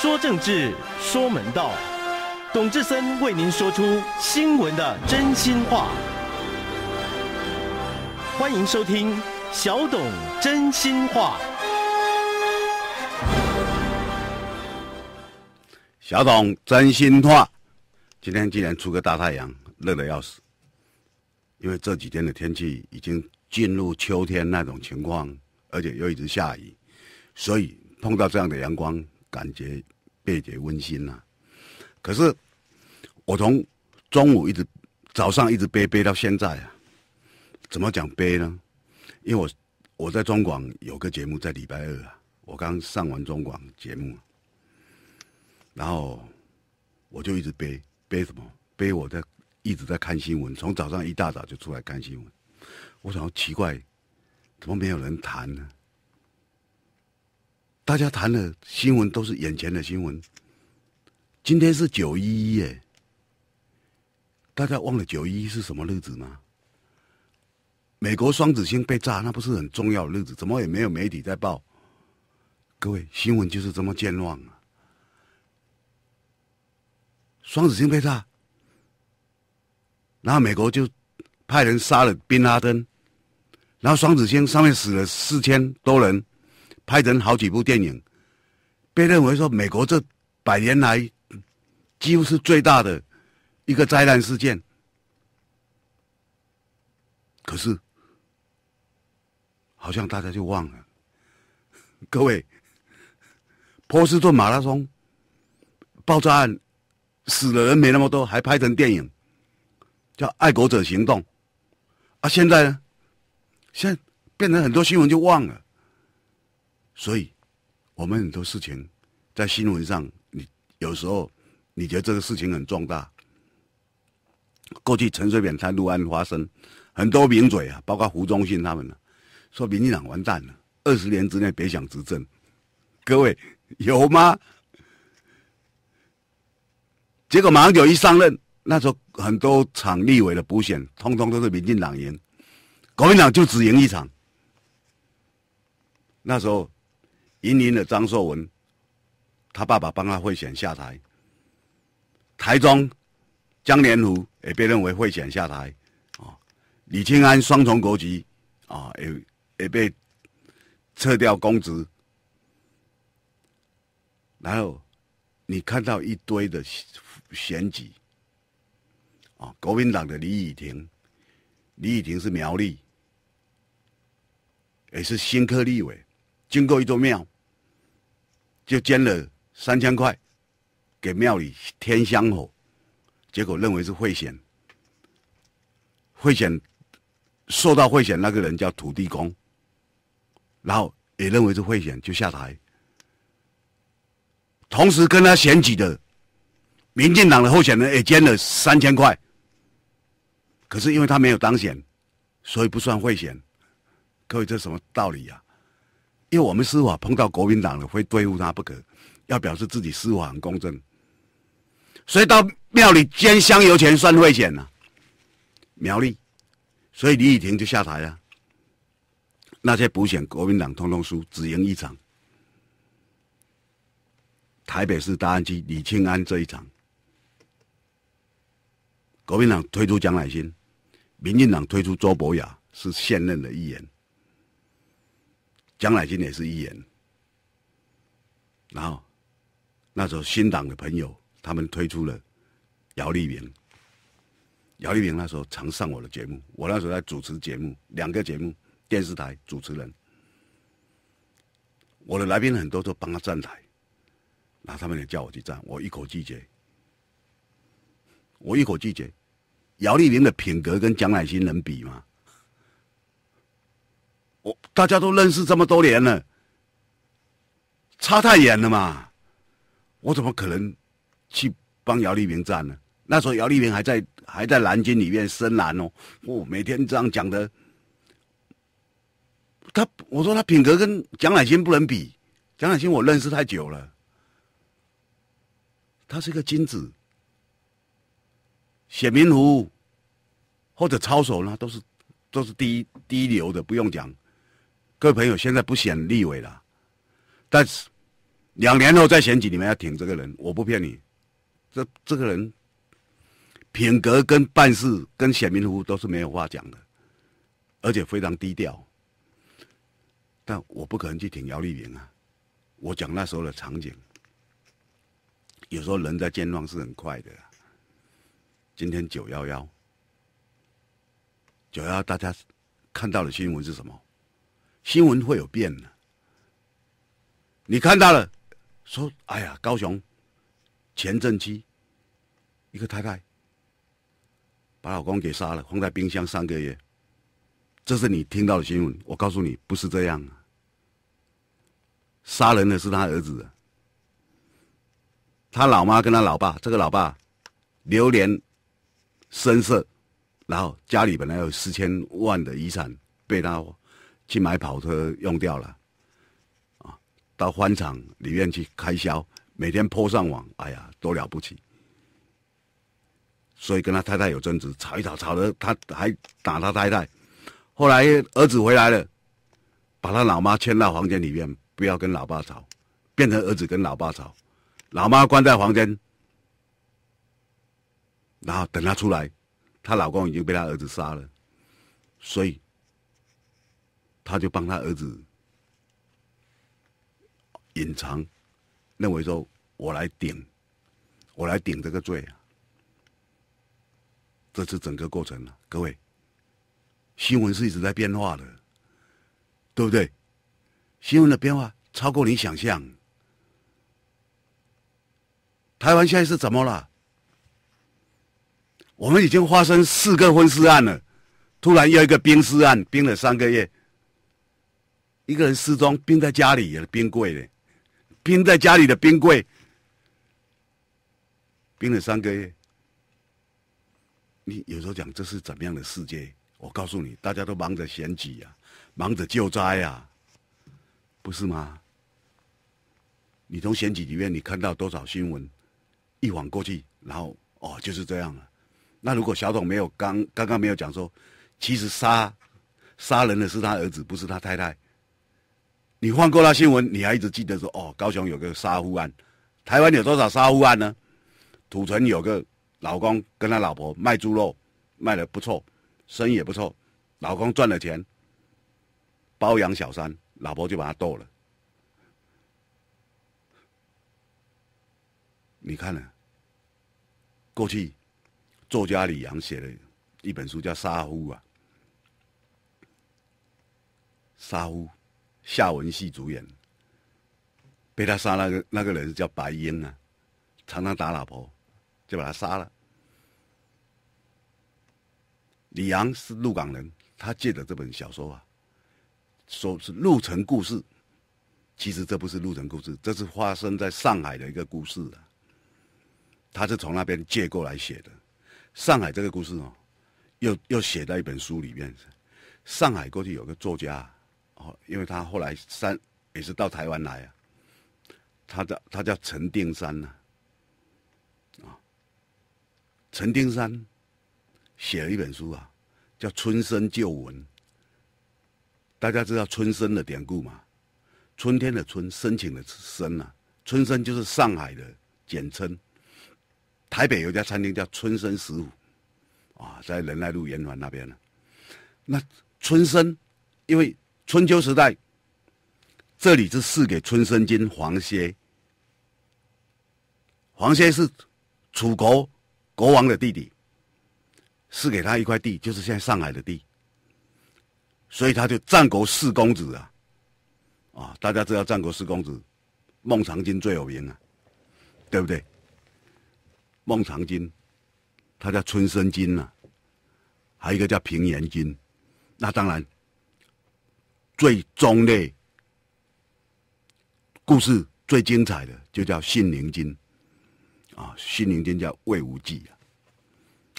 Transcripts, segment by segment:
说政治，说门道，董志森为您说出新闻的真心话。欢迎收听小董真心话。小董真心话，今天竟然出个大太阳，热的要死。因为这几天的天气已经进入秋天那种情况，而且又一直下雨，所以碰到这样的阳光。感觉倍觉温馨呐，可是我从中午一直早上一直背背到现在啊，怎么讲背呢？因为我我在中广有个节目在礼拜二啊，我刚上完中广节目，然后我就一直背背什么背我在一直在看新闻，从早上一大早就出来看新闻，我想要奇怪，怎么没有人谈呢？大家谈的新闻都是眼前的新闻。今天是九一一，大家忘了九一一是什么日子吗？美国双子星被炸，那不是很重要的日子？怎么也没有媒体在报？各位，新闻就是这么健忘啊！双子星被炸，然后美国就派人杀了宾拉登，然后双子星上面死了四千多人。拍成好几部电影，被认为说美国这百年来几乎是最大的一个灾难事件。可是好像大家就忘了，各位，波士顿马拉松爆炸案死的人没那么多，还拍成电影叫《爱国者行动》啊！现在呢，现变成很多新闻就忘了。所以，我们很多事情在新闻上，你有时候你觉得这个事情很重大，过去陈水扁贪污案发生，很多名嘴啊，包括胡忠信他们呢，说民进党完蛋了，二十年之内别想执政。各位有吗？结果马上就一上任，那时候很多场立委的补选，通通都是民进党赢，国民党就只赢一场。那时候。云林的张硕文，他爸爸帮他会选下台。台中江连福也被认为会选下台，啊，李庆安双重国籍，啊，也也被撤掉公职。然后你看到一堆的选举，啊，国民党的李雨婷，李雨婷是苗栗，也是新科立委。经过一座庙，就捐了三千块给庙里添香火，结果认为是贿选，贿选受到贿选那个人叫土地公，然后也认为是贿选就下台，同时跟他选举的民进党的候选人也捐了三千块，可是因为他没有当选，所以不算贿选，各位这什么道理呀？因为我们司法碰到国民党了，会对付他不可，要表示自己司法很公正。所以到庙里捐香油钱算危险了，苗栗，所以李雨婷就下台了。那些补选国民党通通输，只赢一场。台北市大安区李庆安这一场，国民党推出蒋乃新，民进党推出周博雅，是现任的议员。蒋乃金也是一人，然后那时候新党的朋友，他们推出了姚丽明，姚丽明那时候常上我的节目，我那时候在主持节目，两个节目，电视台主持人，我的来宾很多都帮他站台，然后他们也叫我去站，我一口拒绝，我一口拒绝。姚丽明的品格跟蒋乃金能比吗？大家都认识这么多年了，差太远了嘛！我怎么可能去帮姚丽萍站呢？那时候姚丽萍还在还在南京里面深蓝哦，我每天这样讲的。他我说他品格跟蒋乃新不能比，蒋乃新我认识太久了，他是一个金子，写明湖或者抄手呢，都是都是第一第一流的，不用讲。各位朋友，现在不选立委了，但是两年后再选举，你们要挺这个人，我不骗你，这这个人品格跟办事跟选民服都是没有话讲的，而且非常低调。但我不可能去挺姚丽萍啊！我讲那时候的场景，有时候人在健忘是很快的。今天九幺幺，九幺幺大家看到的新闻是什么？新闻会有变的。你看到了，说：“哎呀，高雄前阵期一个太太把老公给杀了，放在冰箱三个月。”这是你听到的新闻。我告诉你，不是这样。杀人的是他儿子，他老妈跟他老爸，这个老爸流连声色，然后家里本来有四千万的遗产被他。去买跑车用掉了，啊，到欢场里面去开销，每天泡上网，哎呀，多了不起。所以跟他太太有争执，吵一吵，吵的他还打他太太。后来儿子回来了，把他老妈牵到房间里面，不要跟老爸吵，变成儿子跟老爸吵，老妈关在房间，然后等他出来，她老公已经被他儿子杀了，所以。他就帮他儿子隐藏，认为说：“我来顶，我来顶这个罪啊！”这是整个过程了。各位，新闻是一直在变化的，对不对？新闻的变化超过你想象。台湾现在是怎么了？我们已经发生四个分尸案了，突然又一个冰尸案，冰了三个月。一个人失踪，冰在家里，冰柜的，冰在家里的冰柜，冰了三个月。你有时候讲这是怎么样的世界？我告诉你，大家都忙着选举啊，忙着救灾啊，不是吗？你从选举里面你看到多少新闻？一晃过去，然后哦，就是这样了。那如果小董没有刚刚刚没有讲说，其实杀杀人的是他儿子，不是他太太。你放过那新闻，你还一直记得说哦，高雄有个杀夫案，台湾有多少杀夫案呢？土城有个老公跟他老婆卖猪肉，卖的不错，生意也不错，老公赚了钱，包养小三，老婆就把他剁了。你看呢？过去作家李阳写了一本书叫《杀夫》啊，《杀夫》。夏文戏主演，被他杀那个那个人叫白烟啊，常常打老婆，就把他杀了。李昂是鹿港人，他借的这本小说啊，说是《鹿城故事》，其实这不是鹿城故事，这是发生在上海的一个故事啊。他是从那边借过来写的，上海这个故事哦，又又写在一本书里面。上海过去有个作家。哦，因为他后来山也是到台湾来啊，他的他叫陈定山呢，啊，陈定山写了一本书啊，叫《春生旧闻》。大家知道春生的典故吗？春天的春，申请的申啊，春生就是上海的简称。台北有家餐厅叫春生食府，啊，在仁爱路圆环那边呢。那春生，因为。春秋时代，这里是赐给春申君黄歇。黄歇是楚国国王的弟弟，赐给他一块地，就是现在上海的地。所以他就战国四公子啊，啊，大家知道战国四公子，孟尝君最有名啊，对不对？孟尝君，他叫春申君呐，还有一个叫平原君，那当然。最终的故事最精彩的就叫《信陵经》啊，《信陵经》叫魏无忌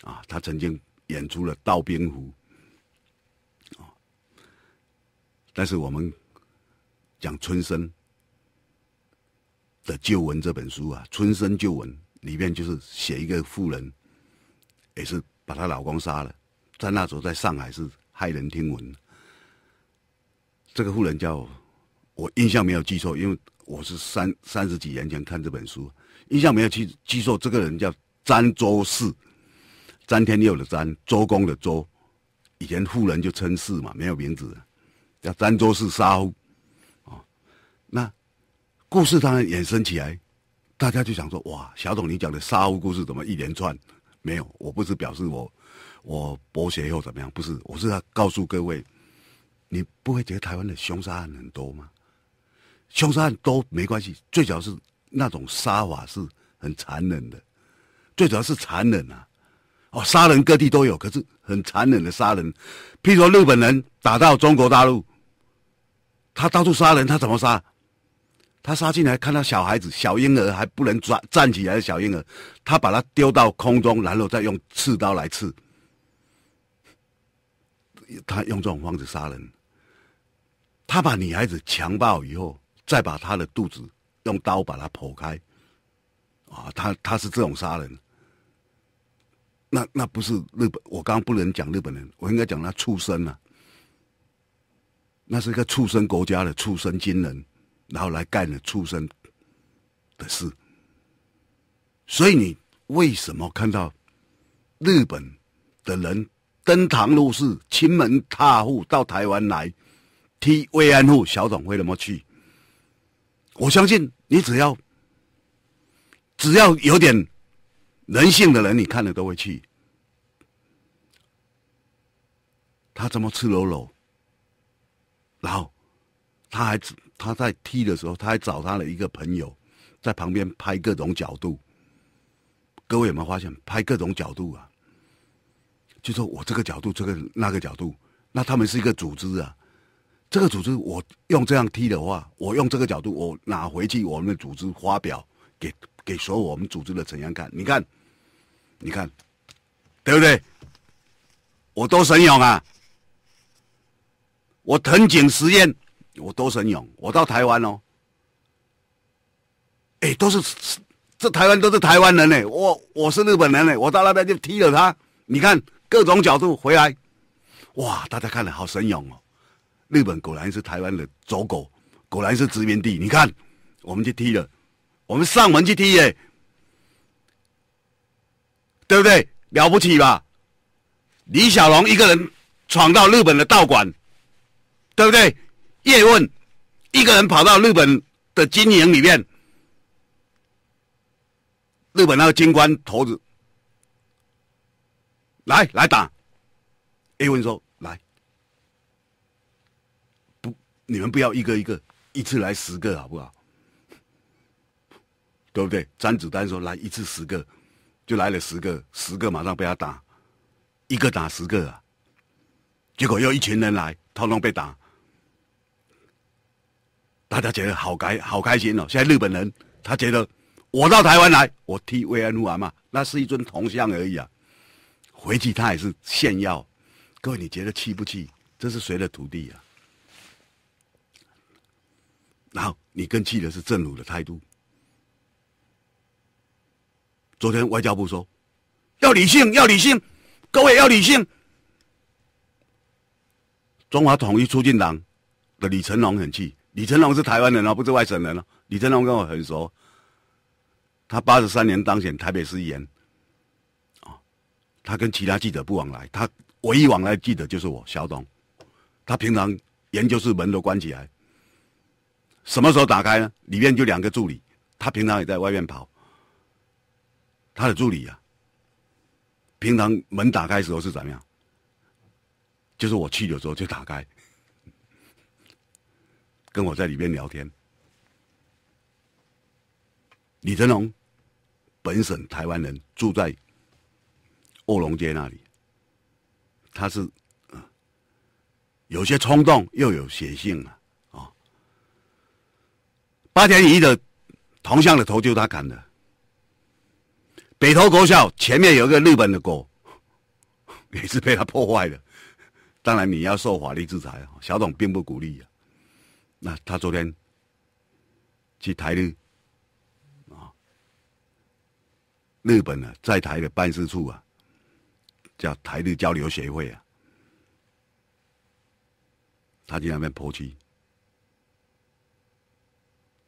啊，啊，他曾经演出了《刀兵湖》啊，但是我们讲春生的旧文这本书啊，《春生旧文》里面就是写一个妇人，也是把她老公杀了，在那时候在上海是骇人听闻。这个富人叫，我印象没有记错，因为我是三三十几年前看这本书，印象没有记记错。这个人叫詹周世，詹天佑的詹，周公的周，以前富人就称氏嘛，没有名字，叫詹周世沙乌，啊，那故事当然衍生起来，大家就想说，哇，小董你讲的沙乌故事怎么一连串？没有，我不是表示我，我博学又怎么样？不是，我是要告诉各位。你不会觉得台湾的凶杀案很多吗？凶杀案都没关系，最主要是那种杀法是很残忍的，最主要是残忍啊！哦，杀人各地都有，可是很残忍的杀人。譬如说日本人打到中国大陆，他到处杀人，他怎么杀？他杀进来看到小孩子、小婴儿还不能站站起来的小婴儿，他把他丢到空中，然后再用刺刀来刺，他用这种方式杀人。他把女孩子强暴以后，再把他的肚子用刀把他剖开，啊，他他是这种杀人，那那不是日本，我刚刚不能讲日本人，我应该讲他畜生啊，那是一个畜生国家的畜生精人，然后来干了畜生的事，所以你为什么看到日本的人登堂入室、亲门踏户到台湾来？踢慰安妇小董会怎么去？我相信你只要只要有点人性的人，你看了都会去。他怎么赤裸裸？然后他还他在踢的时候，他还找他的一个朋友在旁边拍各种角度。各位有没有发现拍各种角度啊？就说我这个角度，这个那个角度，那他们是一个组织啊。这个组织，我用这样踢的话，我用这个角度，我拿回去，我们的组织发表给给所有我们组织的成员看。你看，你看，对不对？我都神勇啊！我藤井实验，我都神勇。我到台湾哦，哎，都是这台湾都是台湾人呢，我我是日本人呢，我到那边就踢了他。你看各种角度回来，哇，大家看了好神勇哦。日本果然是台湾的走狗，果然是殖民地。你看，我们去踢了，我们上门去踢耶，对不对？了不起吧？李小龙一个人闯到日本的道馆，对不对？叶问一个人跑到日本的军营里面，日本那个军官头子来来打，叶问说。你们不要一个一个，一次来十个好不好？对不对？詹子丹说来一次十个，就来了十个，十个马上被他打，一个打十个啊！结果又一群人来，统统被打。大家觉得好开好开心哦。现在日本人他觉得我到台湾来，我替慰安妇玩嘛，那是一尊铜像而已啊，回去他也是炫耀。各位，你觉得气不气？这是谁的徒弟啊？然后你更气的是政府的态度。昨天外交部说要理性，要理性，各位要理性。中华统一促进党的李成龙很气，李成龙是台湾人啊，不是外省人啊。李成龙跟我很熟，他八十三年当选台北市议员，啊，他跟其他记者不往来，他唯一往来记者就是我小董。他平常研究室门都关起来。什么时候打开呢？里面就两个助理，他平常也在外面跑。他的助理啊，平常门打开的时候是怎么样？就是我去的时候就打开，跟我在里面聊天。李成龙，本省台湾人，住在卧龙街那里。他是，有些冲动又有血性啊。阿田一的铜像的头就他砍的，北投国小前面有一个日本的国，也是被他破坏的。当然你要受法律制裁，小董并不鼓励啊。那他昨天去台日啊，日本啊、在台的办事处啊，叫台日交流协会啊，他去那边泼漆。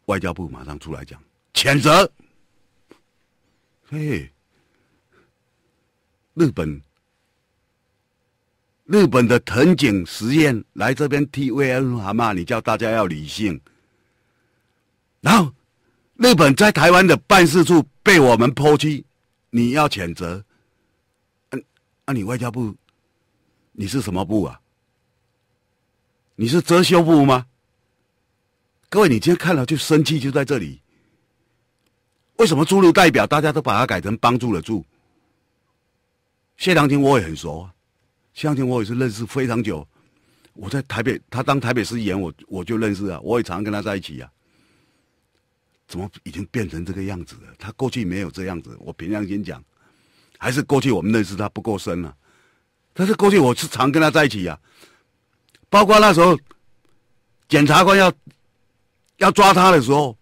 外交部马上出来讲谴责，嘿，日本，日本的藤井实验来这边替 V N 喊骂，你叫大家要理性。然后，日本在台湾的办事处被我们抛弃，你要谴责，嗯，那你外交部，你是什么部啊？你是遮羞部吗？各位，你今天看了就生气，就在这里。为什么“诸如代表大家都把它改成“帮助”的“助”？谢长廷我也很熟，啊，谢长廷我也是认识非常久。我在台北，他当台北市议员，我我就认识啊，我也常跟他在一起啊。怎么已经变成这个样子了？他过去没有这样子。我平常心讲，还是过去我们认识他不够深啊。但是过去我是常跟他在一起呀，包括那时候检察官要。要抓他的时候，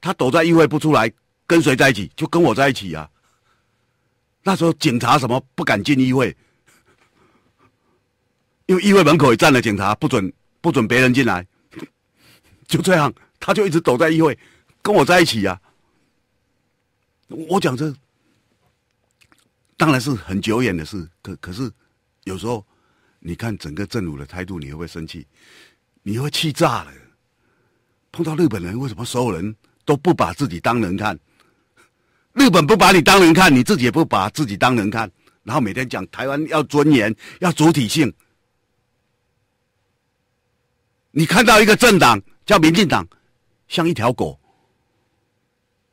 他躲在议会不出来，跟谁在一起？就跟我在一起啊。那时候警察什么不敢进议会，因为议会门口也站了警察，不准不准别人进来。就这样，他就一直躲在议会，跟我在一起啊。我讲这，当然是很久远的事，可可是有时候，你看整个政府的态度，你会不会生气？你会气炸了？碰到日本人，为什么所有人都不把自己当人看？日本不把你当人看，你自己也不把自己当人看。然后每天讲台湾要尊严，要主体性。你看到一个政党叫民进党，像一条狗，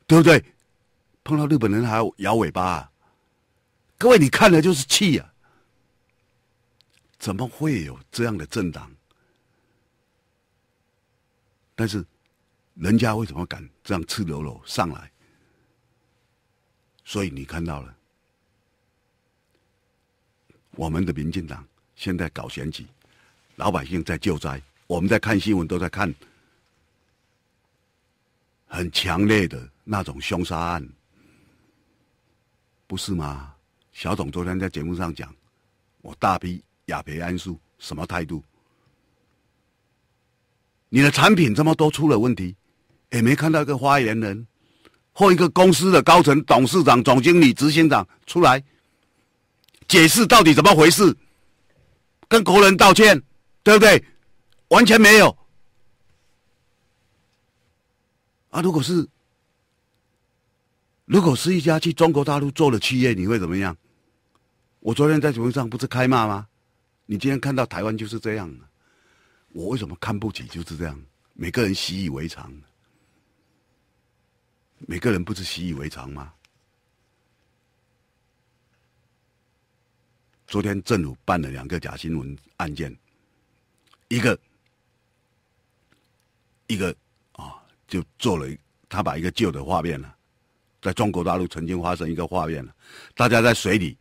对不对？碰到日本人还要摇尾巴，各位，你看了就是气啊！怎么会有这样的政党？但是。人家为什么敢这样赤裸裸上来？所以你看到了，我们的民进党现在搞选举，老百姓在救灾，我们在看新闻，都在看很强烈的那种凶杀案，不是吗？小董昨天在节目上讲，我大批亚培安素什么态度？你的产品这么多出了问题？也没看到一个发言人或一个公司的高层、董事长、总经理、执行长出来解释到底怎么回事，跟国人道歉，对不对？完全没有。啊，如果是如果是一家去中国大陆做的企业，你会怎么样？我昨天在节目上不是开骂吗？你今天看到台湾就是这样，我为什么看不起？就是这样，每个人习以为常。每个人不是习以为常吗？昨天政府办了两个假新闻案件，一个一个啊，就做了他把一个旧的画面呢，在中国大陆曾经发生一个画面了，大家在水里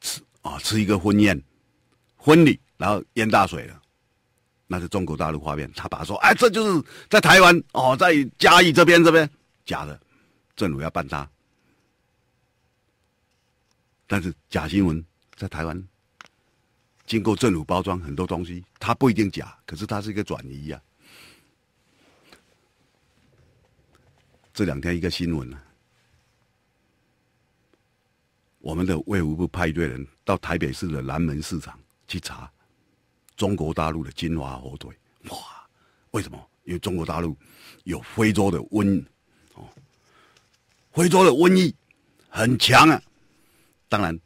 吃啊吃一个婚宴婚礼，然后淹大水了。那是中国大陆画面，他把说：“哎，这就是在台湾哦，在嘉义这边这边假的，政府要办他。”但是假新闻在台湾经过政府包装，很多东西它不一定假，可是它是一个转移呀。这两天一个新闻啊，我们的卫福部派一队人到台北市的南门市场去查。中国大陆的金华火腿，哇！为什么？因为中国大陆有非洲的瘟哦，非洲的瘟疫很强啊。当然，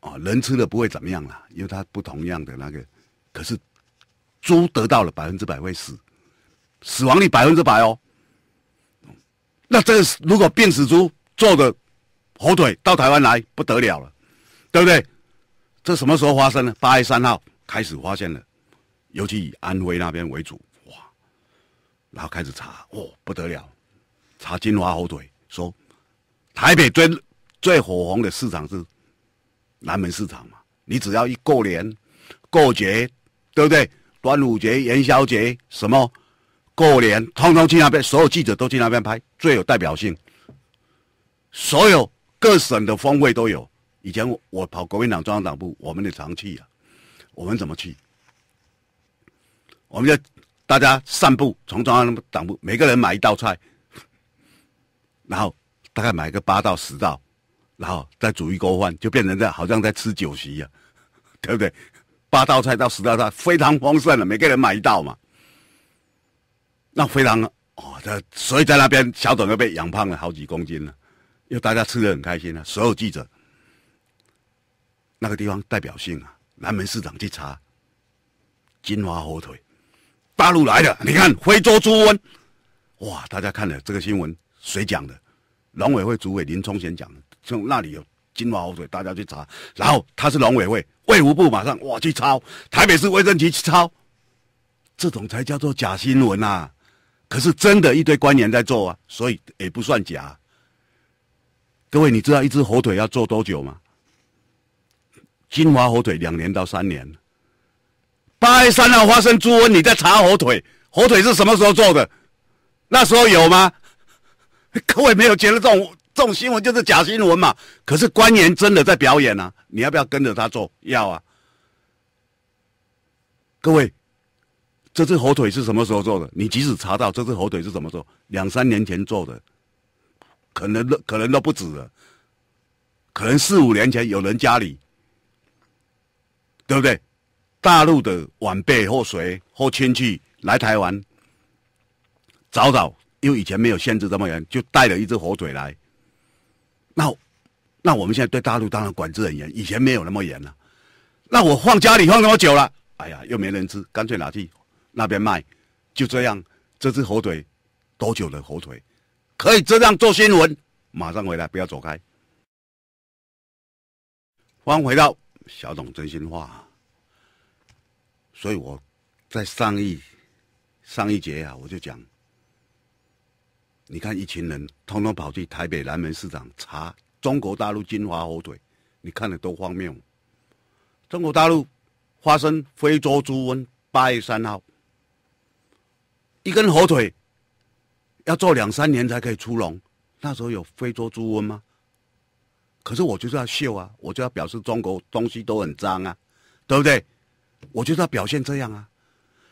啊，人吃的不会怎么样啦，因为它不同样的那个。可是猪得到了百分之百会死，死亡率百分之百哦。那这个如果病死猪做的火腿到台湾来不得了了，对不对？这什么时候发生呢？八月三号。开始发现了，尤其以安徽那边为主，哇！然后开始查，哦，不得了，查金华火腿。说台北最最火红的市场是南门市场嘛，你只要一过年、过节，对不对？端午节、元宵节，什么过年，通通去那边，所有记者都去那边拍，最有代表性。所有各省的风味都有。以前我跑国民党中央党部，我们的常去啊。我们怎么去？我们就大家散步，从中央那么散步，每个人买一道菜，然后大概买个八到十道，然后再煮一锅饭，就变成样，好像在吃酒席样，对不对？八道菜到十道菜，非常丰盛了，每个人买一道嘛，那非常哦，这所以在那边小董都被养胖了好几公斤了，因为大家吃的很开心啊，所有记者那个地方代表性啊。南门市长去查金华火腿，大陆来的，你看非洲猪瘟，哇！大家看了这个新闻，谁讲的？农委会主委林冲贤讲的。从那里有金华火腿，大家去查。然后他是农委会，卫福部马上哇去抄，台北市卫生局去抄，这种才叫做假新闻呐。可是真的一堆官员在做啊，所以也不算假。各位，你知道一只火腿要做多久吗？金华火腿两年到三年，八月三号发生猪瘟，你在查火腿？火腿是什么时候做的？那时候有吗？各位没有觉得这种这种新闻就是假新闻嘛？可是官员真的在表演啊！你要不要跟着他做？要啊！各位，这只火腿是什么时候做的？你即使查到这只火腿是怎么做，两三年前做的，可能都可能都不止了，可能四五年前有人家里。对不对？大陆的晚辈或谁或亲戚来台湾，早早因为以前没有限制这么严，就带了一只火腿来。那那我们现在对大陆当然管制很严，以前没有那么严了。那我放家里放那么久了，哎呀，又没人吃，干脆拿去那边卖。就这样，这只火腿多久的火腿？可以这样做新闻？马上回来，不要走开。欢迎回到。小董真心话，所以我在上一上一节啊，我就讲，你看一群人通通跑去台北南门市场查中国大陆金华火腿，你看了多荒谬？中国大陆发生非洲猪瘟八月三号，一根火腿要做两三年才可以出笼，那时候有非洲猪瘟吗？可是我就是要秀啊，我就要表示中国东西都很脏啊，对不对？我就是要表现这样啊，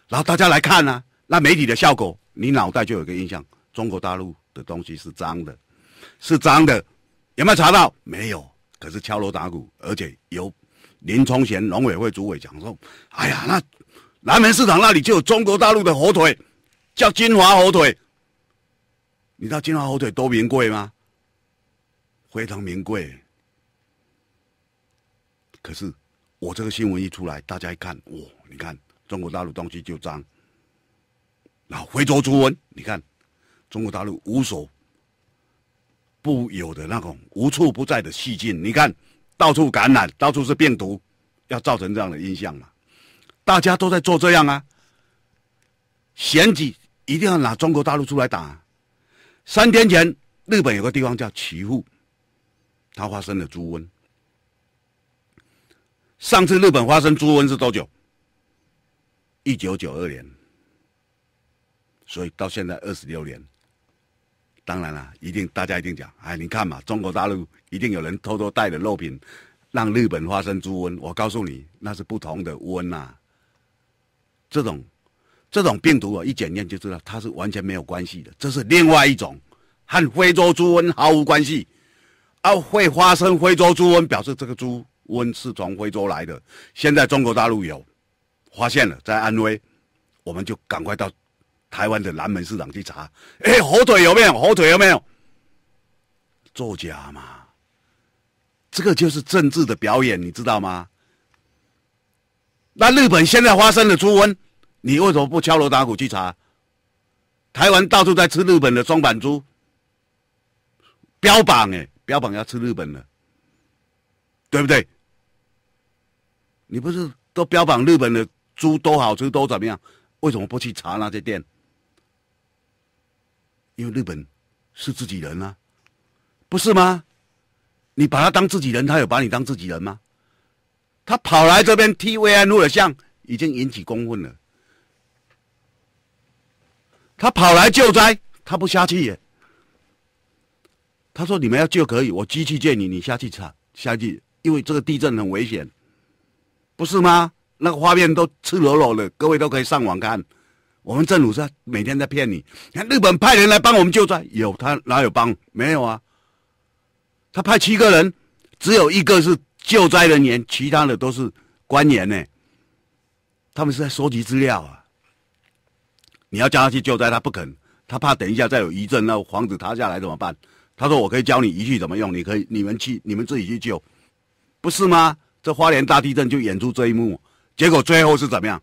然后大家来看啊，那媒体的效果，你脑袋就有个印象，中国大陆的东西是脏的，是脏的，有没有查到？没有。可是敲锣打鼓，而且由林崇贤农委会主委讲说，哎呀，那南门市场那里就有中国大陆的火腿，叫金华火腿。你知道金华火腿多名贵吗？非常名贵，可是我这个新闻一出来，大家一看，哇，你看中国大陆东西就脏，然后回头出文，你看中国大陆无所不有的那种无处不在的细菌，你看到处感染，到处是病毒，要造成这样的印象嘛？大家都在做这样啊，选举一定要拿中国大陆出来打。三天前，日本有个地方叫岐阜。它发生了猪瘟。上次日本发生猪瘟是多久？一九九二年，所以到现在二十六年。当然了，一定大家一定讲，哎，你看嘛，中国大陆一定有人偷偷带了肉品让日本发生猪瘟。我告诉你，那是不同的瘟呐。这种这种病毒啊，一检验就知道它是完全没有关系的，这是另外一种，和非洲猪瘟毫无关系。啊，会发生非洲猪瘟，表示这个猪瘟是从非洲来的。现在中国大陆有发现了，在安徽，我们就赶快到台湾的南门市场去查。哎，火腿有没有？火腿有没有？作假嘛，这个就是政治的表演，你知道吗？那日本现在发生了猪瘟，你为什么不敲锣打鼓去查？台湾到处在吃日本的双板猪，标榜哎。标榜要吃日本的，对不对？你不是都标榜日本的猪都好吃都怎么样？为什么不去查那些店？因为日本是自己人啊，不是吗？你把他当自己人，他有把你当自己人吗？他跑来这边踢慰安妇的像，已经引起公愤了。他跑来救灾，他不下去他说：“你们要救可以，我机器借你，你下去查下去，因为这个地震很危险，不是吗？那个画面都赤裸裸的，各位都可以上网看。我们政府是每天在骗你，看日本派人来帮我们救灾，有他哪有帮？没有啊，他派七个人，只有一个是救灾人员，其他的都是官员呢。他们是在收集资料啊。你要叫他去救灾，他不肯，他怕等一下再有余震，那房子塌下来怎么办？”他说：“我可以教你仪器怎么用，你可以你们去，你们自己去救，不是吗？这花莲大地震就演出这一幕，结果最后是怎么样？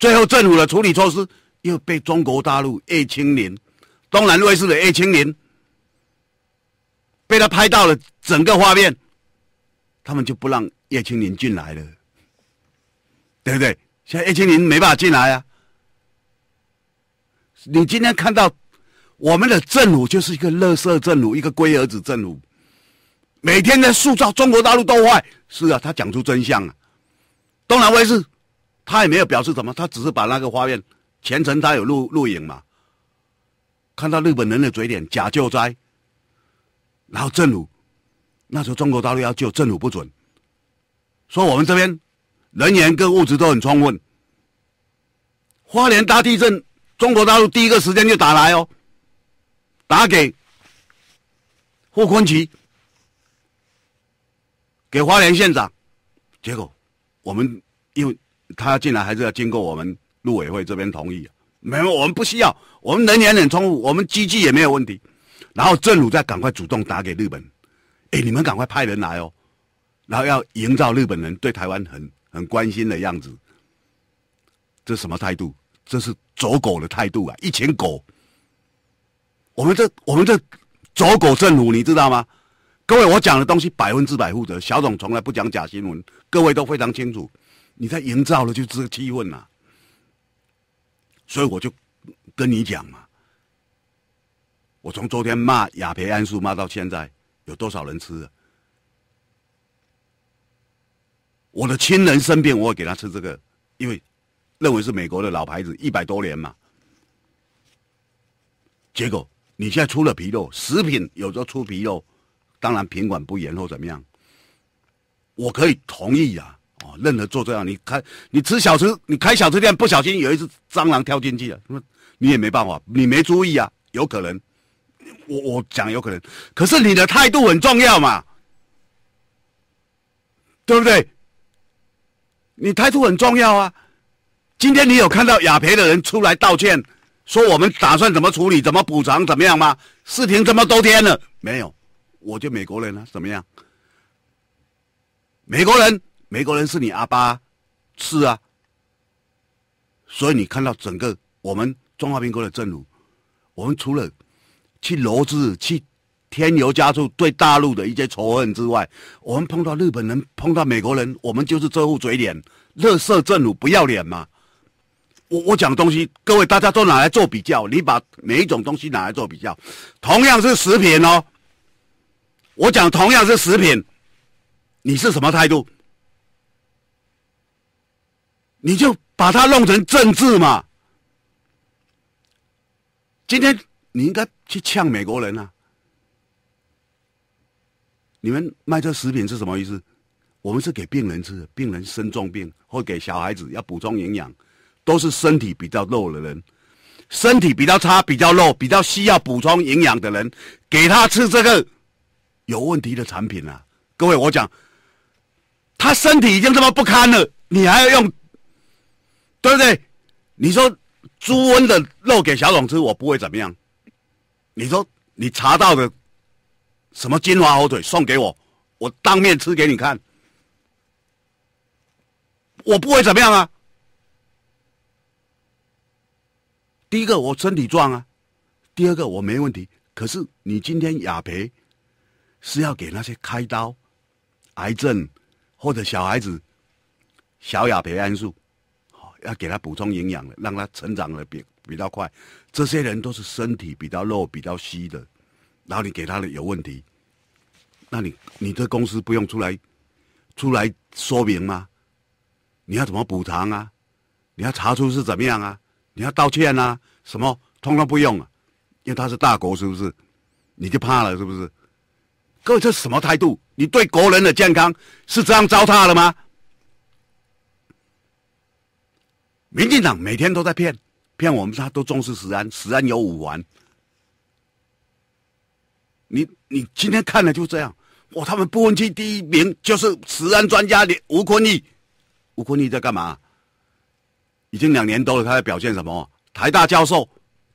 最后政府的处理措施又被中国大陆叶青林、东南卫视的叶青林被他拍到了整个画面，他们就不让叶青林进来了，对不对？现在叶青林没办法进来啊，你今天看到。”我们的政府就是一个垃圾政府，一个龟儿子政府，每天在塑造中国大陆都坏。是啊，他讲出真相了。东南卫视，他也没有表示什么，他只是把那个画面，前程他有录录影嘛，看到日本人的嘴脸，假救灾。然后政府那时候中国大陆要救政府不准，说我们这边人员跟物资都很充分。花莲大地震，中国大陆第一个时间就打来哦。打给霍坤奇，给花莲县长，结果我们因为他进来还是要经过我们陆委会这边同意，没有，我们不需要，我们人员很充足，我们机器也没有问题。然后政府再赶快主动打给日本，哎，你们赶快派人来哦，然后要营造日本人对台湾很很关心的样子。这什么态度？这是走狗的态度啊！一群狗。我们这，我们这走狗政府，你知道吗？各位，我讲的东西百分之百负责。小董从来不讲假新闻，各位都非常清楚。你在营造的就这个气氛呐，所以我就跟你讲嘛。我从昨天骂亚培安素骂到现在，有多少人吃？我的亲人生病，我给他吃这个，因为认为是美国的老牌子，一百多年嘛，结果。你现在出了纰漏，食品有时候出纰漏，当然品管不严或怎么样，我可以同意呀。哦，任何做这样，你开你吃小吃，你开小吃店，不小心有一只蟑螂跳进去了，你也没办法，你没注意啊，有可能。我我讲有可能，可是你的态度很重要嘛，对不对？你态度很重要啊。今天你有看到雅培的人出来道歉？说我们打算怎么处理、怎么补偿、怎么样吗？事情这么多天了，没有，我就美国人了，怎么样？美国人，美国人是你阿爸，是啊。所以你看到整个我们中华民国的政府，我们除了去罗织、去添油加醋对大陆的一些仇恨之外，我们碰到日本人、碰到美国人，我们就是这副嘴脸，乐色政府不要脸嘛。我我讲东西，各位大家都拿来做比较。你把每一种东西拿来做比较？同样是食品哦，我讲同样是食品，你是什么态度？你就把它弄成政治嘛？今天你应该去呛美国人啊！你们卖这食品是什么意思？我们是给病人吃，的，病人生重病或给小孩子要补充营养。都是身体比较弱的人，身体比较差、比较弱、比较需要补充营养的人，给他吃这个有问题的产品啊！各位，我讲，他身体已经这么不堪了，你还要用，对不对？你说猪瘟的肉给小董吃，我不会怎么样。你说你查到的什么金华火腿送给我，我当面吃给你看，我不会怎么样啊？第一个我身体壮啊，第二个我没问题。可是你今天雅培，是要给那些开刀、癌症或者小孩子小雅培安素，好要给他补充营养的，让他成长的比比较快。这些人都是身体比较弱、比较虚的，然后你给他了有问题，那你你这公司不用出来出来说明吗？你要怎么补偿啊？你要查出是怎么样啊？你要道歉啊？什么？通通不用，因为他是大国，是不是？你就怕了，是不是？各位，这什么态度？你对国人的健康是这样糟蹋了吗？民进党每天都在骗，骗我们，他都重视食安，食安有五环。你你今天看了就这样？哇，他们不分区第一名就是食安专家吴坤义，吴坤义在干嘛？已经两年多了，他在表现什么？台大教授，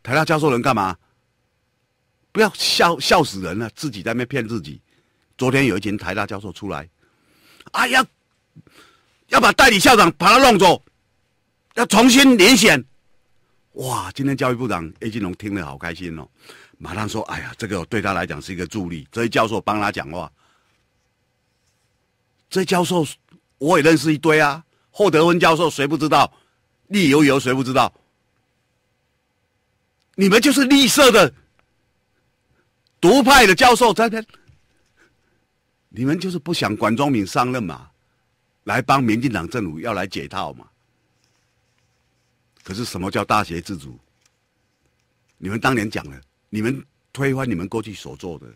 台大教授能干嘛？不要笑笑死人了，自己在那骗自己。昨天有一群台大教授出来，哎呀，要把代理校长把他弄走，要重新连选。哇，今天教育部长叶金龙听得好开心哦，马上说：“哎呀，这个对他来讲是一个助力，这教授帮他讲话。”这教授我也认识一堆啊，霍德温教授谁不知道？绿油油，谁不知道？你们就是立社的独派的教授，真的，你们就是不想管中敏上任嘛，来帮民进党政府要来解套嘛。可是什么叫大学自主？你们当年讲了，你们推翻你们过去所做的，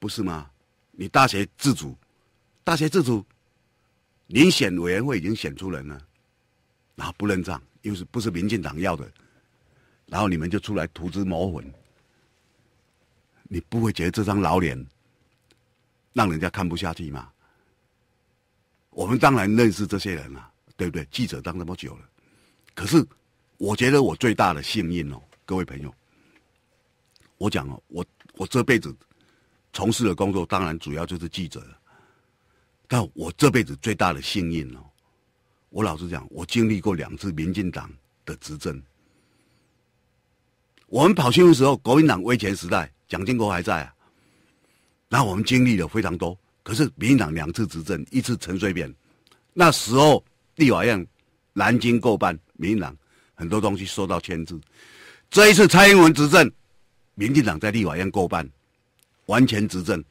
不是吗？你大学自主，大学自主，遴选委员会已经选出人了。然后不认账，又是不是民进党要的？然后你们就出来涂脂抹粉，你不会觉得这张老脸让人家看不下去吗？我们当然认识这些人啊，对不对？记者当那么久了，可是我觉得我最大的幸运哦，各位朋友，我讲哦，我我这辈子从事的工作当然主要就是记者，但我这辈子最大的幸运哦。我老实讲，我经历过两次民进党的执政。我们跑新闻时候，国民党威权时代，蒋经国还在啊，然我们经历了非常多。可是民进党两次执政，一次陈水扁，那时候立法院南京过半，民进党很多东西受到牵制。这一次蔡英文执政，民进党在立法院过半，完全执政，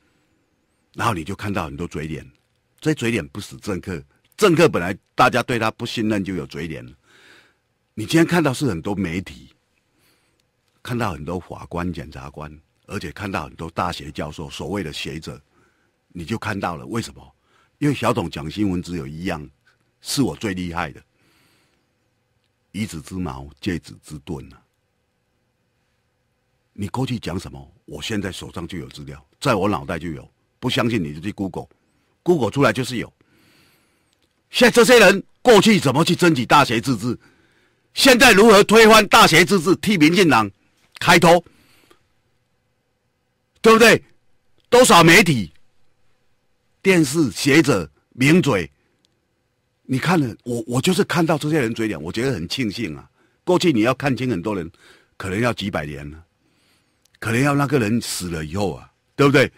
然后你就看到很多嘴脸，这嘴脸不死政客。政客本来大家对他不信任就有嘴脸，你今天看到是很多媒体，看到很多法官、检察官，而且看到很多大学教授，所谓的学者，你就看到了为什么？因为小董讲新闻只有一样，是我最厉害的，以子之矛，借子之盾啊！你过去讲什么，我现在手上就有资料，在我脑袋就有，不相信你就去 Google，Google 出来就是有。现这些人过去怎么去争取大学自治？现在如何推翻大学自治，替民进党开脱？对不对？多少媒体、电视、学者、名嘴，你看了我？我就是看到这些人嘴脸，我觉得很庆幸啊。过去你要看清很多人，可能要几百年了，可能要那个人死了以后啊，对不对？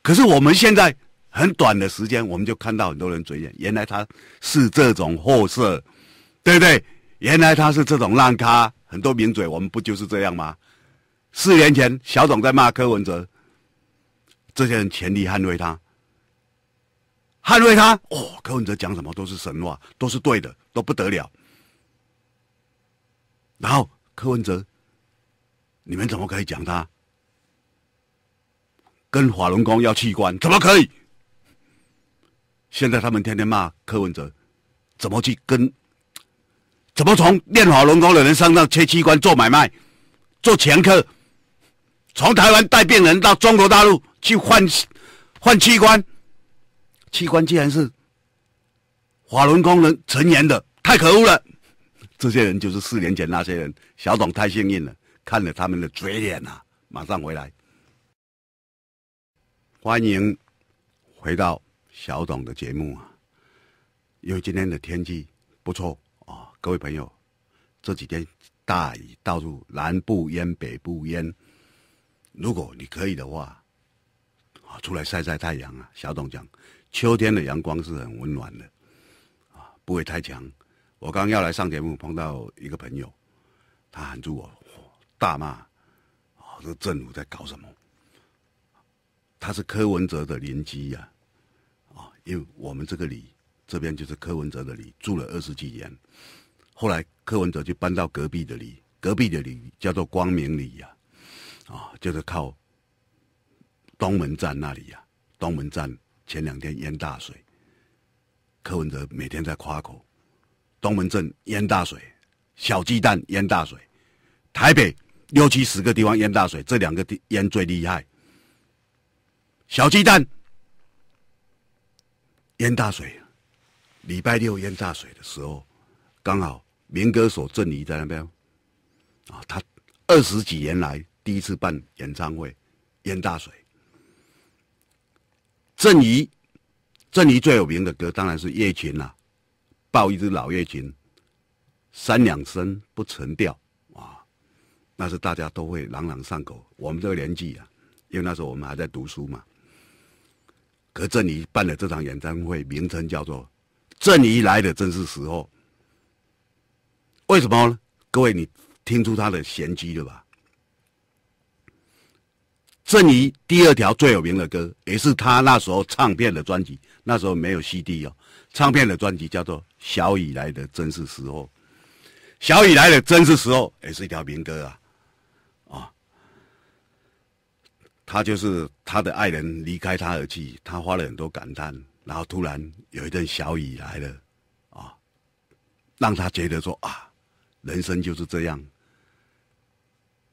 可是我们现在。很短的时间，我们就看到很多人嘴脸。原来他是这种货色，对不对？原来他是这种烂咖。很多名嘴，我们不就是这样吗？四年前，小董在骂柯文哲，这些人全力捍卫他，捍卫他。哦，柯文哲讲什么都是神话，都是对的，都不得了。然后柯文哲，你们怎么可以讲他？跟法轮功要器官，怎么可以？现在他们天天骂柯文哲，怎么去跟？怎么从练法轮功的人身上切器官做买卖、做掮客？从台湾带病人到中国大陆去换换器官，器官竟然是法轮功人成年的，太可恶了！这些人就是四年前那些人，小董太幸运了，看了他们的嘴脸啊，马上回来，欢迎回到。小董的节目啊，因为今天的天气不错啊，各位朋友，这几天大雨到处，南部淹，北部淹，如果你可以的话，啊，出来晒晒太阳啊。小董讲，秋天的阳光是很温暖的，啊，不会太强。我刚要来上节目，碰到一个朋友，他喊住我，大骂，啊，这政府在搞什么？他是柯文哲的邻居呀。因为我们这个里，这边就是柯文哲的里，住了二十几年。后来柯文哲就搬到隔壁的里，隔壁的里叫做光明里呀，啊，就是靠东门站那里呀。东门站前两天淹大水，柯文哲每天在夸口，东门镇淹大水，小鸡蛋淹大水，台北六七十个地方淹大水，这两个地淹最厉害，小鸡蛋。淹大水，礼拜六淹大水的时候，刚好民歌手郑怡在那边，啊，他二十几年来第一次办演唱会，淹大水。郑怡，郑怡最有名的歌当然是夜叶啦，《了，抱一只老叶琴》，三两声不成调啊，那是大家都会朗朗上口。我们这个年纪啊，因为那时候我们还在读书嘛。可郑怡办的这场演唱会名称叫做《郑怡来的正是时候》。为什么呢？各位，你听出他的玄机了吧？郑怡第二条最有名的歌，也是他那时候唱片的专辑。那时候没有 C D 哦，唱片的专辑叫做《小雨来的正是时候》。小雨来的正是时候，也是一条民歌啊。他就是他的爱人离开他而去，他花了很多感叹，然后突然有一阵小雨来了，啊，让他觉得说啊，人生就是这样，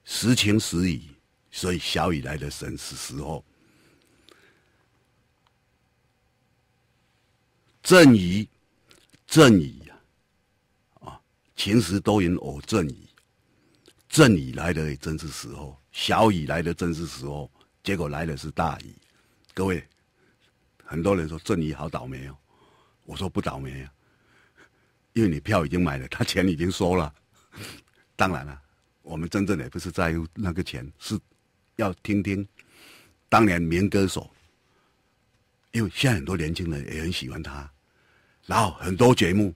时晴时雨，所以小雨来的神是时候，阵雨，阵雨呀，啊，晴时多云偶阵雨，阵雨来的也真是时候，小雨来的正是时候。结果来的是大雨，各位，很多人说郑怡好倒霉哦。我说不倒霉，因为你票已经买了，他钱已经收了。当然了，我们真正也不是在乎那个钱，是要听听当年民歌手，因为现在很多年轻人也很喜欢他，然后很多节目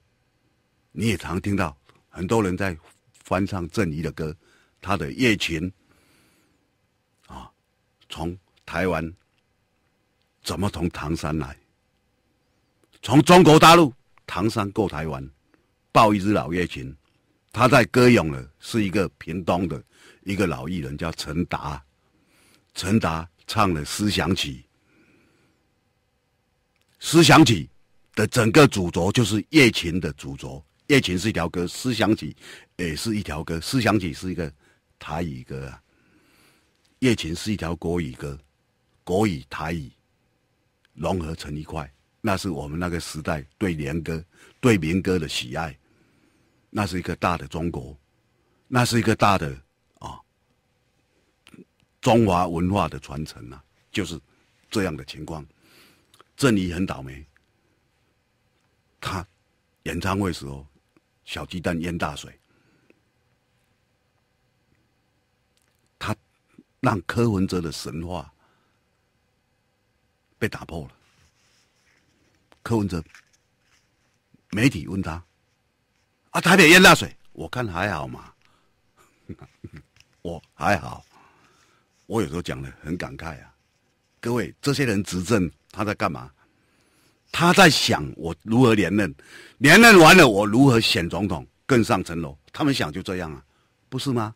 你也常听到，很多人在翻唱郑怡的歌，他的夜情。从台湾怎么从唐山来？从中国大陆唐山过台湾，抱一只老夜琴，他在歌咏了，是一个屏东的一个老艺人叫陈达，陈达唱了《思想曲》，《思想曲》的整个主轴就是夜琴的主轴，夜琴是一条歌，《思想曲》也是一条歌，《思想曲》是一个台语歌啊。《夜琴》是一条国语歌，国语台语融合成一块，那是我们那个时代对连歌、对民歌的喜爱，那是一个大的中国，那是一个大的啊，中华文化的传承啊，就是这样的情况。郑仪很倒霉，他演唱会时候小鸡蛋淹大水。让柯文哲的神话被打破了。柯文哲，媒体问他：“啊，台北淹大水，我看还好嘛，我还好。我有时候讲的很感慨啊，各位这些人执政，他在干嘛？他在想我如何连任，连任完了我如何选总统，更上层楼。他们想就这样啊，不是吗？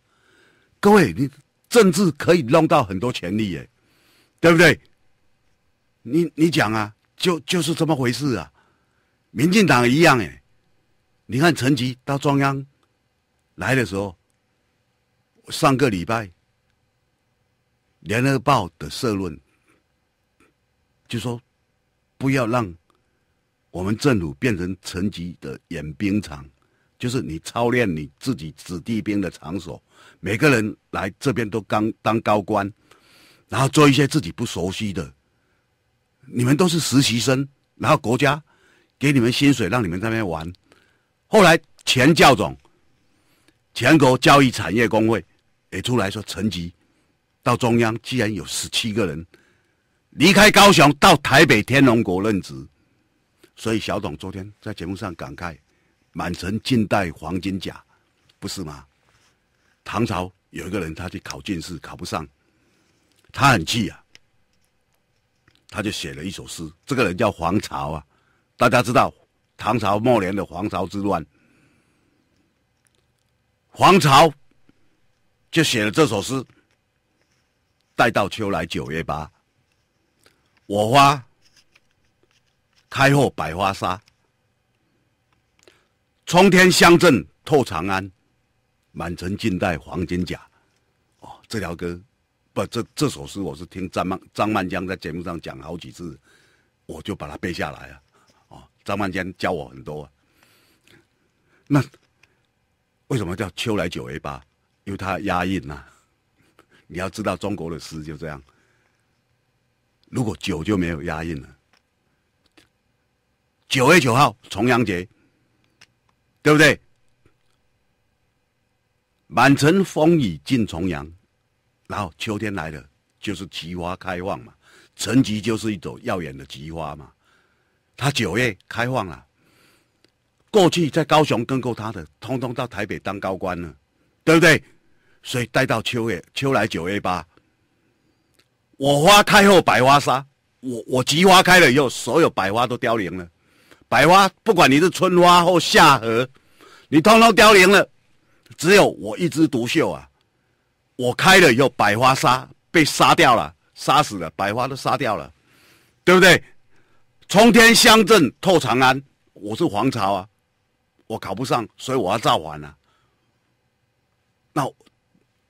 各位你。”政治可以弄到很多权利，耶，对不对？你你讲啊，就就是这么回事啊。民进党一样哎，你看陈吉到中央来的时候，上个礼拜《联合报》的社论就说，不要让我们政府变成陈吉的演兵场。就是你操练你自己子弟兵的场所，每个人来这边都当当高官，然后做一些自己不熟悉的。你们都是实习生，然后国家给你们薪水让你们在那边玩。后来前教总，全国教育产业工会也出来说，层级到中央，既然有十七个人离开高雄到台北天龙国任职。所以小董昨天在节目上感慨。满城尽带黄金甲，不是吗？唐朝有一个人，他去考进士，考不上，他很气啊，他就写了一首诗。这个人叫黄巢啊，大家知道唐朝末年的黄巢之乱，黄巢就写了这首诗：“待到秋来九月八，我花开后百花杀。”冲天香阵透长安，满城尽带黄金甲。哦，这条歌，不，这这首诗，我是听张曼张曼江在节目上讲好几次，我就把它背下来了。哦，张曼江教我很多。那为什么叫秋来九 A 八？因为它押韵呐。你要知道，中国的诗就这样。如果九就没有押韵了。九月九号，重阳节。对不对？满城风雨尽重阳，然后秋天来了，就是菊花开放嘛。橙菊就是一朵耀眼的菊花嘛，它九月开放了。过去在高雄跟过他的，通通到台北当高官了，对不对？所以待到秋月，秋来九月八，我花开后百花杀，我我菊花开了以后，所有百花都凋零了。百花不管你是春花或夏荷，你通通凋零了，只有我一枝独秀啊！我开了以后，百花杀被杀掉了，杀死了，百花都杀掉了，对不对？冲天香阵透长安，我是皇朝啊！我考不上，所以我要造反啊！那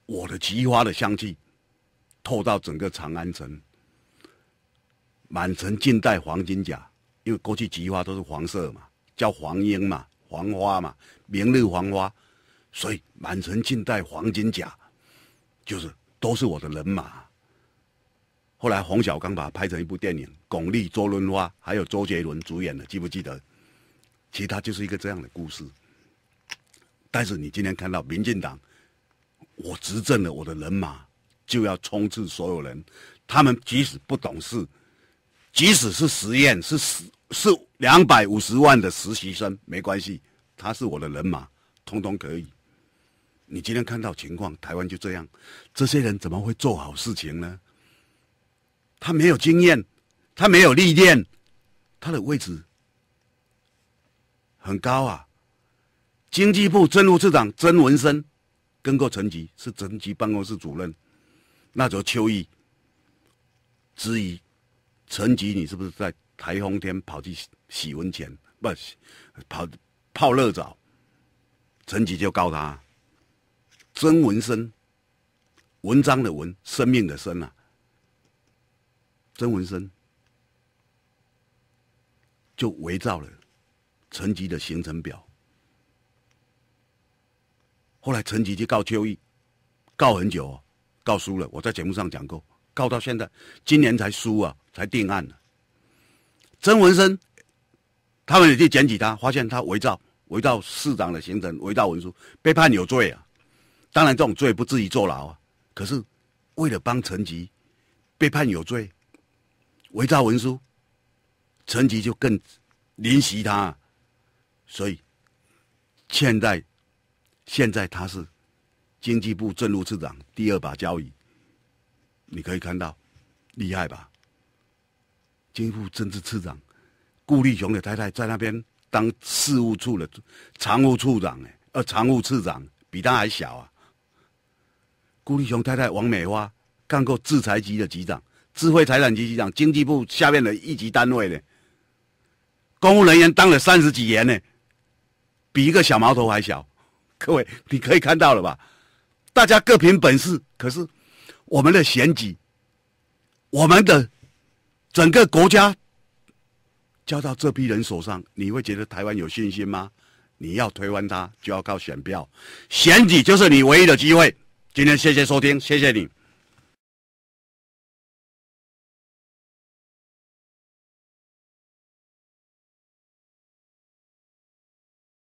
我的菊花的香气透到整个长安城，满城尽带黄金甲。因为过去菊花都是黄色嘛，叫黄莺嘛，黄花嘛，明日黄花，所以满城尽带黄金甲，就是都是我的人马。后来洪小刚把它拍成一部电影，巩俐、周润发还有周杰伦主演的，记不记得？其他就是一个这样的故事。但是你今天看到民进党，我执政了我的人马就要充斥所有人，他们即使不懂事。即使是实验是是是两百五十万的实习生，没关系，他是我的人马，通通可以。你今天看到情况，台湾就这样，这些人怎么会做好事情呢？他没有经验，他没有历练，他的位置很高啊。经济部政务次长曾文生，跟过层级是层级办公室主任，那候邱毅质疑。陈吉，你是不是在台风天跑去洗温泉？不，跑泡热澡，陈吉就告他。曾文生，文章的文，生命的生啊。曾文生就伪造了陈吉的行程表。后来陈吉去告邱毅，告很久，告输了。我在节目上讲过。告到现在，今年才输啊，才定案了。曾文生，他们也去检举他，发现他伪造伪造市长的行程，伪造文书，被判有罪啊。当然，这种罪不至于坐牢啊。可是，为了帮陈吉，被判有罪，伪造文书，陈吉就更临袭他，所以现在现在他是经济部政务次长第二把交椅。你可以看到，厉害吧？金部政治次长顾立雄的太太在那边当事务处的常务处长，哎，呃，常务次长比他还小啊。顾立雄太太王美花干过制裁局的局长、智慧财产局局长、经济部下面的一级单位的公务人员，当了三十几年呢，比一个小毛头还小。各位，你可以看到了吧？大家各凭本事，可是。我们的选举，我们的整个国家交到这批人手上，你会觉得台湾有信心吗？你要推翻他，就要靠选票，选举就是你唯一的机会。今天谢谢收听，谢谢你。